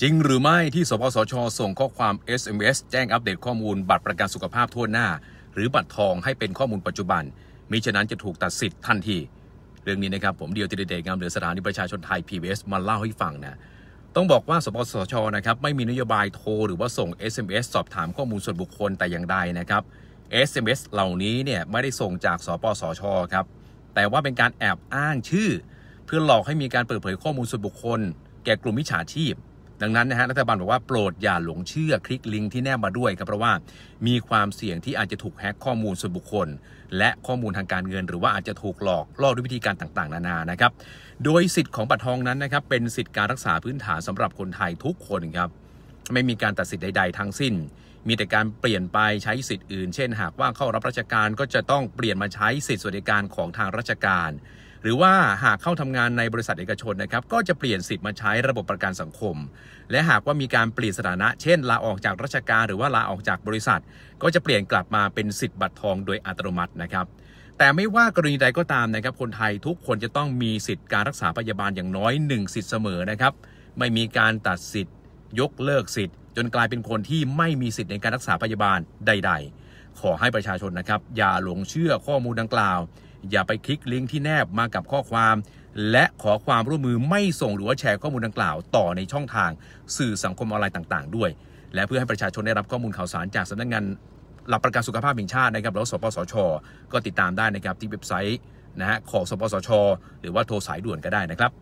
จริงหรือไม่ที่สปสชส่งข้อความ SMS แจ้งอัปเดตข้อมูลบัตรประกันสุขภาพทั่วหน้า หรือบัตรทองให้เป็นข้อมูลปัจจุบันมิฉะนั้นจะถูกตัดสิทธิ์ทันทีเรื่องนี้นะครับ ผมเดียวติเดชงามเหลือสถานีประชาชนไทย PBS มาเล่าให้ฟังนะต้องบอกว่าสปสชนะครับไม่มีนโยบายโทรหรือว่าส่ง SMS สอบถามข้อมูลส่วนบุคคลแต่อย่างใดนะครับ SMS เหล่านี้เนี่ยไม่ได้ส่งจากสปสชครับแต่ว่าเป็นการแอบอ้างชื่อ เพื่อหลอกให้มีการเปิดเผยข้อมูลส่วนบุคคลแก่กลุ่มมิจฉาชีพดังนั้นนะฮะรัฐบาลบอกว่าโปรดอย่าหลงเชื่อคลิกลิงก์ที่แนบมาด้วยครับเพราะว่ามีความเสี่ยงที่อาจจะถูกแฮกข้อมูลส่วนบุคคล และข้อมูลทางการเงิน หรือว่าอาจจะถูกหลอกล่อด้วยวิธีการต่างๆ นานานะครับโดยสิทธิ์ของบัตรทองนั้นนะครับเป็นสิทธิการรักษาพื้นฐานสำหรับคนไทยทุกคนครับไม่มีการตัดสิทธิ์ใด ๆทั้งสิ้น มีแต่การเปลี่ยนไปใช้สิทธิ์อื่น เช่น หากว่าเข้ารับราชการก็จะต้องเปลี่ยนมาใช้สิทธิสวัสดิการของทางราชการหรือว่าหากเข้าทำงานในบริษัทเอกชนนะครับ ก็จะเปลี่ยนสิทธิ์มาใช้ระบบประกันสังคม และหากว่ามีการเปลี่ยนสถานะ เช่น ลาออกจากราชการหรือว่าลาออกจากบริษัท ก็จะเปลี่ยนกลับมาเป็นสิทธิ์บัตรทองโดยอัตโนมัตินะครับแต่ไม่ว่ากรณีใดก็ตามนะครับคนไทยทุกคนจะต้องมีสิทธิ์การรักษาพยาบาลอย่างน้อย 1 สิทธิ์เสมอนะครับ ไม่มีการตัดสิทธิ์ ยกเลิกสิทธิ์จนกลายเป็นคนที่ไม่มีสิทธิ์ในการรักษาพยาบาลใด ๆ ขอให้ประชาชนนะครับอย่าหลงเชื่อข้อมูลดังกล่าวอย่าไปคลิกลิงก์ที่แนบมากับข้อความ และขอความร่วมมือไม่ส่งหรือว่าแชร์ข้อมูลดังกล่าวต่อในช่องทางสื่อสังคมออนไลน์ต่าง ๆ ด้วย และเพื่อให้ประชาชนได้รับข้อมูลข่าวสารจากสำนักงานหลักประกันสุขภาพแห่งชาตินะครับหรือสปสชก็ติดตามได้นะครับที่เว็บไซต์นะฮะของสปสชหรือว่าโทรสายด่วนก็ได้นะครับ